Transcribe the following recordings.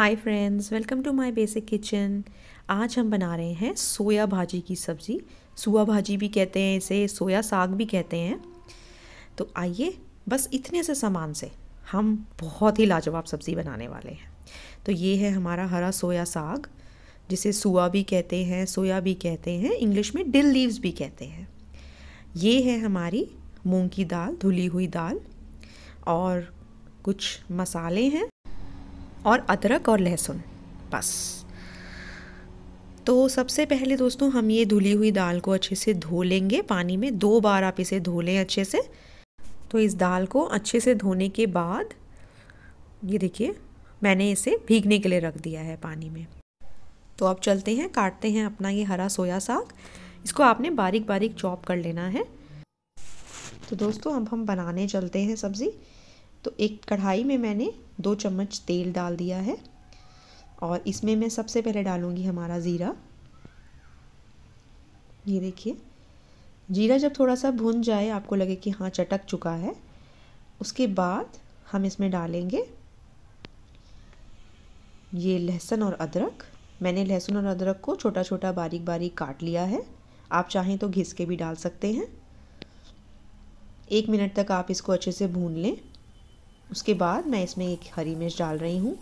hi friends welcome to my basic kitchen आज हम बना रहे हैं सोया भाजी की सब्ज़ी सोया भाजी भी कहते हैं इसे सोया साग भी कहते हैं तो आइए बस इतने से सामान से हम बहुत ही लाजवाब सब्ज़ी बनाने वाले हैं तो ये है हमारा हरा सोया साग जिसे सुआ भी कहते हैं सोया भी कहते हैं इंग्लिश में डिल लीव्स भी कहते हैं ये है हमारी मूँग की दाल धुली हुई दाल और कुछ मसाले हैं और अदरक और लहसुन बस तो सबसे पहले दोस्तों हम ये धुली हुई दाल को अच्छे से धो लेंगे पानी में दो बार आप इसे धो लें अच्छे से तो इस दाल को अच्छे से धोने के बाद ये देखिए मैंने इसे भीगने के लिए रख दिया है पानी में तो अब चलते हैं काटते हैं अपना ये हरा सोया साग इसको आपने बारीक बारीक चॉप कर लेना है तो दोस्तों अब हम बनाने चलते हैं सब्ज़ी तो एक कढ़ाई में मैंने दो चम्मच तेल डाल दिया है और इसमें मैं सबसे पहले डालूँगी हमारा ज़ीरा ये देखिए जीरा जब थोड़ा सा भुन जाए आपको लगे कि हाँ चटक चुका है उसके बाद हम इसमें डालेंगे ये लहसुन और अदरक मैंने लहसुन और अदरक को छोटा छोटा बारीक बारीक काट लिया है आप चाहें तो घिस के भी डाल सकते हैं एक मिनट तक आप इसको अच्छे से भून लें उसके बाद मैं इसमें एक हरी मिर्च डाल रही हूँ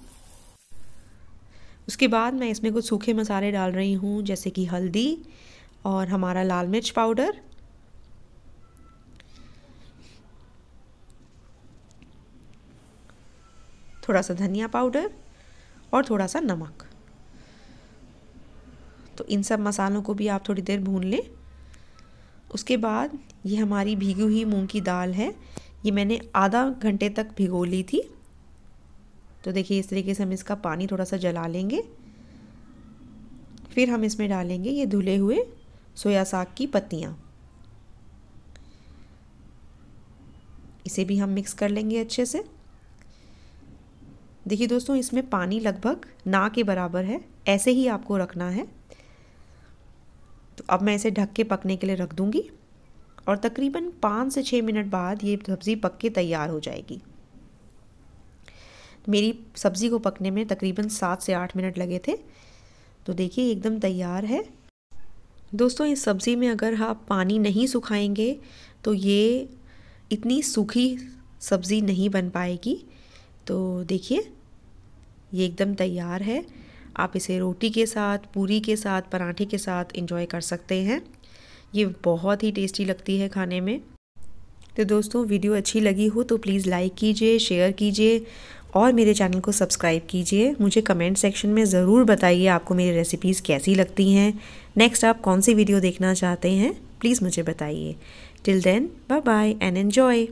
उसके बाद मैं इसमें कुछ सूखे मसाले डाल रही हूँ जैसे कि हल्दी और हमारा लाल मिर्च पाउडर थोड़ा सा धनिया पाउडर और थोड़ा सा नमक तो इन सब मसालों को भी आप थोड़ी देर भून लें उसके बाद ये हमारी भीगी हुई मूंग की दाल है ये मैंने आधा घंटे तक भिगो ली थी तो देखिए इस तरीके से हम इसका पानी थोड़ा सा जला लेंगे फिर हम इसमें डालेंगे ये धुले हुए सोया साग की पत्तियाँ इसे भी हम मिक्स कर लेंगे अच्छे से देखिए दोस्तों इसमें पानी लगभग ना के बराबर है ऐसे ही आपको रखना है तो अब मैं इसे ढक के पकने के लिए रख दूँगी और तकरीबन पाँच से छः मिनट बाद ये सब्ज़ी पक के तैयार हो जाएगी मेरी सब्ज़ी को पकने में तकरीबन सात से आठ मिनट लगे थे तो देखिए एकदम तैयार है दोस्तों इस सब्ज़ी में अगर आप हाँ पानी नहीं सुखाएंगे तो ये इतनी सूखी सब्ज़ी नहीं बन पाएगी तो देखिए ये एकदम तैयार है आप इसे रोटी के साथ पूरी के साथ पराठे के साथ इंजॉय कर सकते हैं ये बहुत ही टेस्टी लगती है खाने में तो दोस्तों वीडियो अच्छी लगी हो तो प्लीज़ लाइक कीजिए शेयर कीजिए और मेरे चैनल को सब्सक्राइब कीजिए मुझे कमेंट सेक्शन में ज़रूर बताइए आपको मेरी रेसिपीज़ कैसी लगती हैं नेक्स्ट आप कौन सी वीडियो देखना चाहते हैं प्लीज़ मुझे बताइए till then bye bye and enjoy